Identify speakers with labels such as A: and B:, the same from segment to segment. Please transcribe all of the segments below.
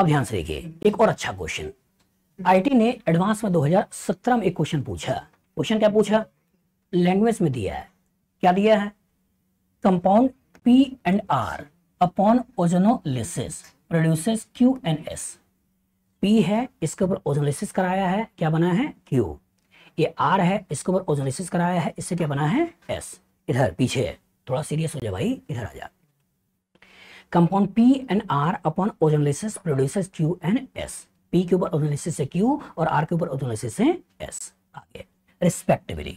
A: अब ध्यान से देखिए एक और अच्छा क्वेश्चन आईटी ने एडवांस में 2017 में एक क्वेश्चन पूछा क्वेश्चन क्या पूछा लैंग्वेज में दिया है क्या दिया है compound P and R upon ozonolysis produces Q and S P है इसके ऊपर ओजोनोलिसिस कराया है क्या बना है क्यू ये आर है इसके ऊपर ओजोनोलिसिस कराया है इससे क्या बना है एस इधर पीछे थोड़ा सीरियस हो जाए भाई इधर आ जा compound P and R upon ozonolysis produces Q and S P के ऊपर ओजोनलिस से क्यू और आर के ऊपर ओजोनलिस से एस आगे respectively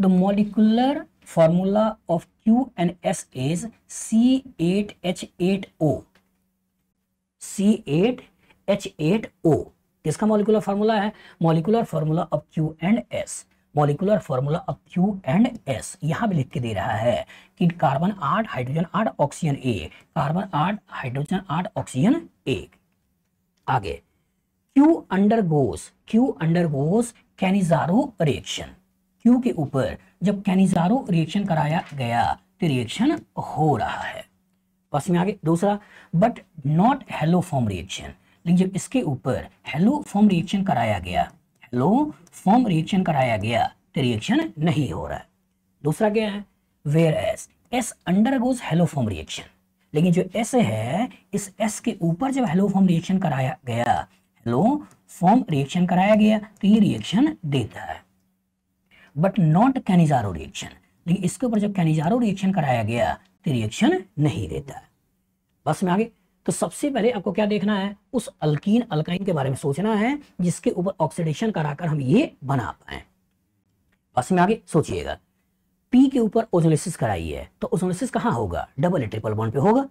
A: the molecular formula of Q and S is C eight H eight O C eight H eight O किसका molecular formula है molecular formula of Q and S molecular formula of Q and S यहाँ भी लिख के दे रहा है कि carbon आठ हाइड्रोजन आठ ऑक्सीजन एक कार्बन आठ हाइड्रोजन आठ ऑक्सीजन एक आगे Q undergoes Q undergoes Cannizzaro reaction Q के ऊपर जब कैनिजारो रिएक्शन कराया गया तो रिएक्शन हो रहा है बस में आगे दूसरा but not haloform reaction लेकिन जब इसके ऊपर हेलो फॉर्म रिएक्शन कराया गया लो फॉर्म रिएक्शन कराया गया तो रिएक्शन नहीं हो रहा है दूसरा क्या है वेयर एस एस अंडर गोज हेलोफॉर्म रिएक्शन लेकिन जो एस है इस एस के ऊपर जब हेलो फॉर्म रिएक्शन कराया गया हेलो फॉर्म रिएक्शन कराया गया तो ये रिएक्शन देता है बट नॉट कैनिजारो रिएक्शन लेकिन इसके ऊपर जब कैनिजारो रिएक्शन कराया गया तो रिएक्शन नहीं देता है बस में आगे तो सबसे पहले आपको क्या देखना है उस अल्कीन अल्काइन के बारे में सोचना है जिसके ऊपर ऑक्सीडेशन कराकर हम ये बना पाए बस में आगे सोचिएगा पी के ऊपर ओजोलिसिस कराइए तो ओजोलिसिस कहाँ होगा डबल ट्रिपल बॉन्ड पे होगा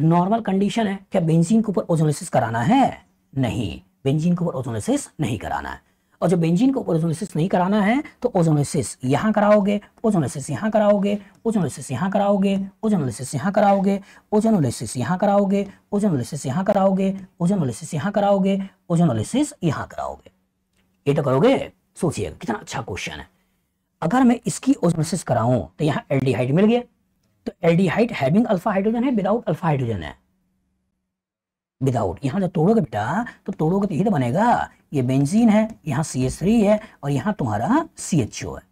A: नॉर्मल कंडीशन है क्या बेंजीन के ऊपर ओजोलिसिस कराना है नहीं बेंजीन के ऊपर ओजोलिसिस नहीं कराना है और जब बेंजीन को ओजोनोसिस नहीं कराना है तो ओजोनोसिस यहाँ कराओगे ओजोनोसिस यहाँ कराओगे ओजोनोसिस यहाँ कराओगे ओजोनोलिसिस यहाँ कराओगे ओजोनोलिसिस यहाँ कराओगे ओजोनोलिसिस यहाँ कराओगे ओजोनोलिसिस यहाँ कराओगे ओजोनोलिसिस यहाँ कराओगे ये तो करोगे सोचिए कितना अच्छा क्वेश्चन है अगर मैं इसकी ओजोनोसिस कराऊं तो यहाँ एल मिल गया तो एल्डिहाइड हैविंग अल्फा हाइड्रोजन है विदाउट अल्फा हाइड्रोजन है विदाउट यहाँ जब तोड़ोगे बेटा तो तोड़ोगे तो यही तो बनेगा ये बेंजीन है यहाँ सी एच थ्री है और यहाँ तुम्हारा सी एच ओ है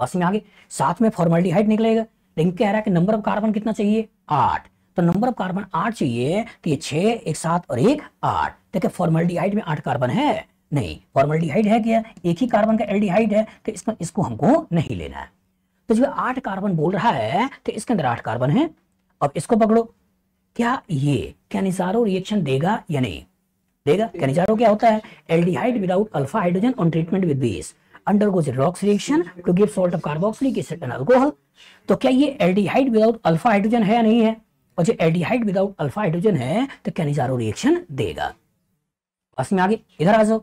A: बस में आगे साथ में फॉर्मेलिटीहाइड निकलेगा लेकिन कह रहा है कि नंबर ऑफ कार्बन कितना चाहिए आठ तो नंबर ऑफ कार्बन आठ चाहिए तो ये छह एक सात और एक आठ देखिए फॉर्मेलिटीहाइड में आठ कार्बन है नहीं फॉर्मेलिटीहाइड है क्या एक ही कार्बन का एल्डिहाइड है तो इसमें इसको हमको नहीं लेना है तो जो आठ कार्बन बोल रहा है तो इसके अंदर आठ कार्बन है अब इसको पकड़ो क्या ये क्या निजारो रिएक्शन देगा या नहीं देगा कैनिजारो क्या होता है aldehyde without alpha hydrogen on treatment with base undergoes rocks reaction to give salt of carboxylic acid and alcohol तो क्या ये एल्डिहाइड विदाउट अल्फा हाइड्रोजन है या नहीं है और जो एल्डिहाइड विदाउट अल्फा हाइड्रोजन है तो कैनिजारो रिएक्शन देगा बस में आगे इधर आ जाओ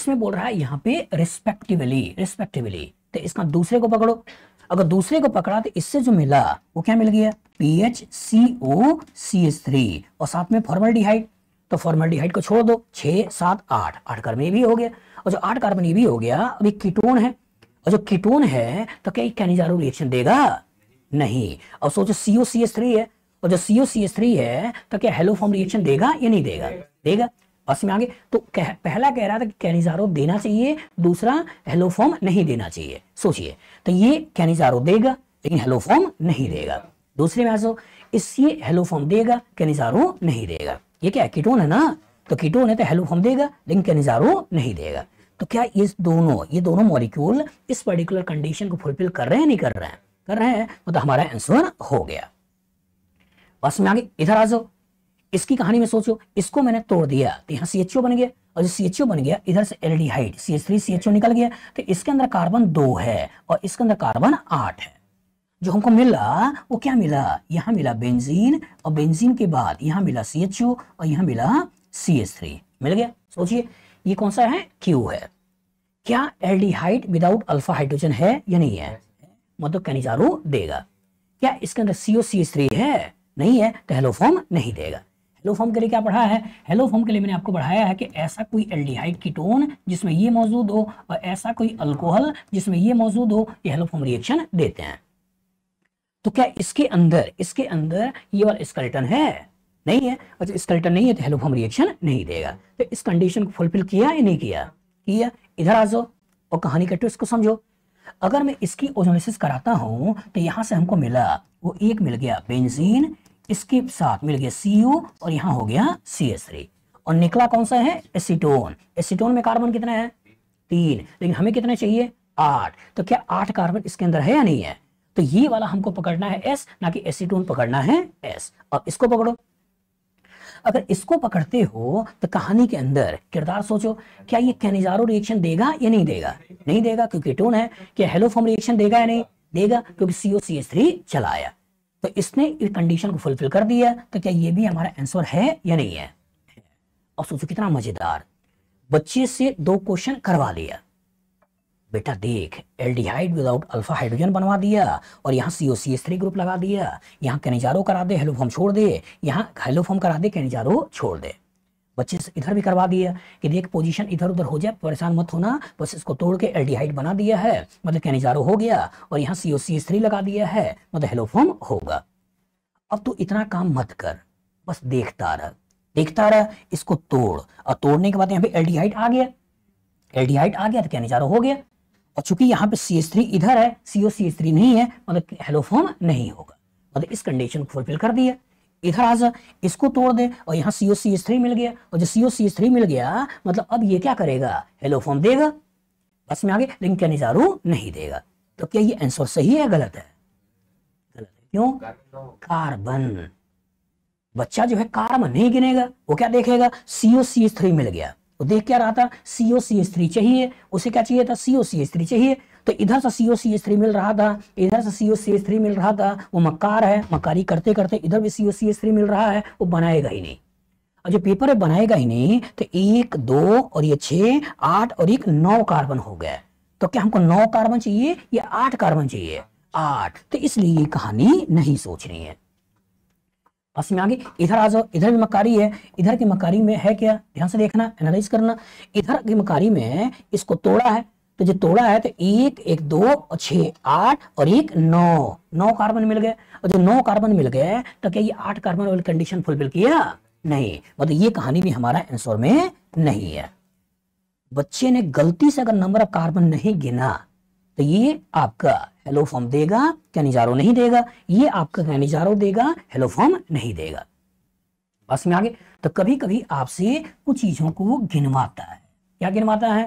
A: इसमें बोल रहा है यहां पे रिस्पेक्टिवली रिस्पेक्टिवली तो इसका दूसरे को पकड़ो अगर दूसरे को पकड़ा तो इससे जो मिला वो क्या मिल गया P H C H three और साथ में फॉर्मल डिहाइड तो फॉर्मेल्डिहाइड को छोड़ दो छह सात आठ आठ कार्बन ये भी हो गया और जो आठ कार्बन ये भी हो गया अभी कीटोन है और जो कीटोन है तो क्या कैनिजारो रिएक्शन देगा नहीं और सोचो सीओ सी एस थ्री है और जो सीओ सी एस थ्री है तो क्या हेलोफॉर्म रिएक्शन देगा या नहीं देगा देगा बस में आगे तो कह, पहला कह रहा था कि कैनिजारो देना चाहिए दूसरा हेलोफॉर्म नहीं देना चाहिए सोचिए तो ये कैनिजारो देगा लेकिन हेलोफॉर्म नहीं देगा दूसरे में इससे हेलोफॉर्म देगा कैनिजारो नहीं देगा ये क्या कीटोन है ना तो कीटोन है तो हेलो हम देगा लेकिन कैनिजारो नहीं देगा तो क्या ये दोनों ये दोनों मॉलिक्यूल इस पर्टिकुलर कंडीशन को फुलफिल कर रहे हैं नहीं कर रहे हैं कर रहे हैं मतलब तो हमारा आंसर हो गया बस में आगे इधर आ जाओ इसकी कहानी में सोचो इसको मैंने तोड़ दिया तो यहाँ सी बन गया और जो सी बन गया इधर से एल डी हाइट निकल गया तो इसके अंदर कार्बन दो है और इसके अंदर कार्बन आठ है जो हमको मिला वो क्या मिला यहाँ मिला बेंजीन और बेंजीन के बाद यहाँ मिला सी एच ओ और यहाँ मिला सी एच थ्री मिल गया सोचिए ये कौन सा है क्यू है क्या एल्डिहाइड विदाउट अल्फा हाइड्रोजन है या नहीं है मतलब कैनिजारू देगा क्या इसके अंदर सीओ सी एच थ्री है नहीं है तो हेलोफॉर्म नहीं देगा हेलोफॉर्म के लिए क्या पढ़ा है हेलोफॉर्म के लिए मैंने आपको पढ़ाया है कि ऐसा कोई एल्डिहाइड कीटोन जिसमें ये मौजूद हो और ऐसा कोई अल्कोहल जिसमें ये मौजूद हो ये हेलोफॉर्म रिएक्शन देते हैं तो क्या इसके अंदर इसके अंदर ये वाला स्कल्टन है नहीं है अच्छा स्कल्टन नहीं है तो हेलोफॉर्म रिएक्शन नहीं देगा तो इस कंडीशन को फुलफिल किया या नहीं किया किया इधर आ जाओ और कहानी कट्टो इसको समझो अगर मैं इसकी ओजोनिस कराता हूं तो यहां से हमको मिला वो एक मिल गया बेंजीन इसके साथ मिल गया सी और यहाँ हो गया सी और निकला कौन सा है एसीटोन एसीटोन में कार्बन कितना है तीन लेकिन हमें कितने चाहिए आठ तो क्या आठ कार्बन इसके अंदर है या नहीं है तो ये वाला हमको पकड़ना है एस ना कि एसीटोन पकड़ना है एस अब इसको पकड़ो अगर इसको पकड़ते हो तो कहानी के अंदर किरदार सोचो क्या ये कैनिजारो रिएक्शन देगा या नहीं देगा नहीं देगा क्योंकि टोन है क्या हेलोफॉर्म रिएक्शन देगा या नहीं देगा क्योंकि सीओ सी एस थ्री चला आया तो इसने इस कंडीशन को फुलफिल कर दिया तो क्या ये भी हमारा आंसर है या नहीं है और सोचो कितना मजेदार बच्चे से दो क्वेश्चन करवा लिया बेटा देख एल्डिहाइड विदाउट अल्फा हाइड्रोजन बनवा दिया और यहाँ C O C S three group लगा दिया यहाँ कैनिजारो करा दे हेलोफॉर्म छोड़ दे यहाँ हेलोफॉर्म करा दे कैनिजारो छोड़ दे बच्चे इधर भी करवा दिया कि देख पोजीशन इधर उधर हो जाए परेशान मत होना बस इसको तोड़ के एल्डिहाइड बना दिया है मतलब कैनिजारो हो गया और यहाँ C O C S three लगा दिया है मतलब हेलोफॉर्म होगा अब तो इतना काम मत कर बस देखता रह देखता रह इसको तोड़ और तोड़ने के बाद यहाँ पे एल्डिहाइड आ गया एल्डिहाइड आ गया तो कैनिजारो हो गया और चूंकि यहाँ पे सी एस थ्री इधर है सीओ सी एस थ्री नहीं है मतलब हेलोफॉर्म नहीं होगा मतलब इस कंडीशन को फुलफिल कर दिया इधर आ जा इसको तोड़ दे और यहाँ सीओ सी एस थ्री मिल गया और जो सीओ सी एस थ्री मिल गया मतलब अब ये क्या करेगा हेलोफॉर्म देगा बस में आगे लेकिन क्या निजारू नहीं देगा तो क्या ये आंसर सही है गलत है गलत है क्यों कार्बन बच्चा जो है कार्बन नहीं गिनेगा वो क्या देखेगा सीओ सी एस थ्री मिल गया वो तो देख क्या रहा था सीओ सी एस थ्री चाहिए उसे क्या चाहिए था सीओ सी एस थ्री चाहिए तो इधर से सीओ सी एस थ्री मिल रहा था इधर से सीओ सी एस थ्री मिल रहा था वो मकार है मकारी करते करते इधर भी सीओ सी एस थ्री मिल रहा है वो बनाएगा ही नहीं और जो पेपर है बनाएगा ही नहीं तो एक दो और ये छ आठ और एक नौ कार्बन हो गया तो क्या हमको नौ कार्बन चाहिए या आठ कार्बन चाहिए आठ तो इसलिए ये कहानी नहीं सोच रही है पास में आ गई इधर आ जाओ इधर भी मकारी है इधर की मकारी में है क्या ध्यान से देखना एनालाइज करना इधर की मकारी में इसको तोड़ा है तो जो तोड़ा है तो एक एक दो और छ आठ और एक नौ नौ कार्बन मिल गए और जो नौ कार्बन मिल गए तो क्या ये आठ कार्बन वाली कंडीशन फुलफिल किया नहीं मतलब ये कहानी भी हमारा आंसर में नहीं है बच्चे ने गलती से अगर नंबर ऑफ कार्बन नहीं गिना तो ये आपका हेलो फॉर्म देगा क्या निजारो नहीं देगा ये आपका क्या निजारो देगा हेलो फॉर्म नहीं देगा बस में आगे तो कभी कभी आपसे कुछ चीजों को वो गिनवाता है क्या गिनवाता है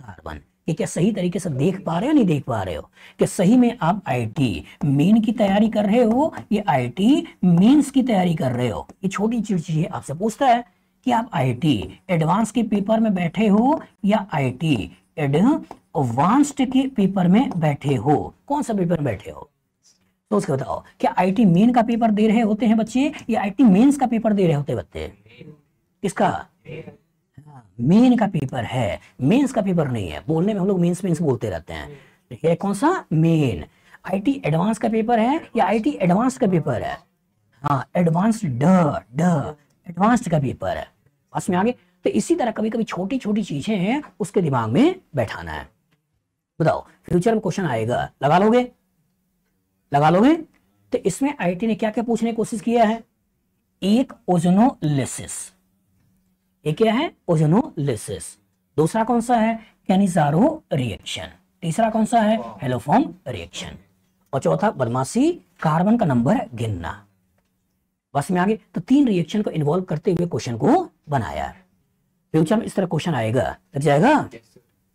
A: कार्बन ये क्या सही तरीके से देख पा रहे हो नहीं देख पा रहे हो कि सही में आप आईटी मेन की तैयारी कर रहे हो ये आईटी मेंस की तैयारी कर रहे हो ये छोटी चीज आपसे पूछता है कि आप आईटी एडवांस के पेपर में बैठे हो या आईटी एड वास्ट के पेपर में बैठे हो कौन सा पेपर में बैठे हो तो उसके बताओ क्या आईटी मेन का पेपर दे रहे होते हैं बच्चे या आईटी मेंस का पेपर दे रहे होते बच्चे किसका मेन हाँ, का पेपर है मेंस का पेपर नहीं है बोलने में हम लोग मेंस मेंस बोलते रहते हैं है कौन सा मेन आईटी एडवांस का पेपर है या आईटी एडवांस का पेपर है हाँ एडवांस ड ड एडवांस्ड का पेपर है बस में आगे तो इसी तरह कभी कभी छोटी छोटी चीजें हैं उसके दिमाग में बैठाना है बताओ फ्यूचर में क्वेश्चन आएगा लगा लोगे लगा लोगे तो इसमें आईटी ने क्या क्या पूछने की कोशिश किया है एक ओजोनोलिसिस क्या है ओजोनोलिसिस दूसरा कौन सा है कैनिजारो रिएक्शन तीसरा कौन सा है हेलोफॉर्म रिएक्शन और चौथा बदमाशी कार्बन का नंबर गिनना बस में आगे तो तीन रिएक्शन को इन्वॉल्व करते हुए क्वेश्चन को बनाया फ्यूचर में इस तरह क्वेश्चन आएगा लग जाएगा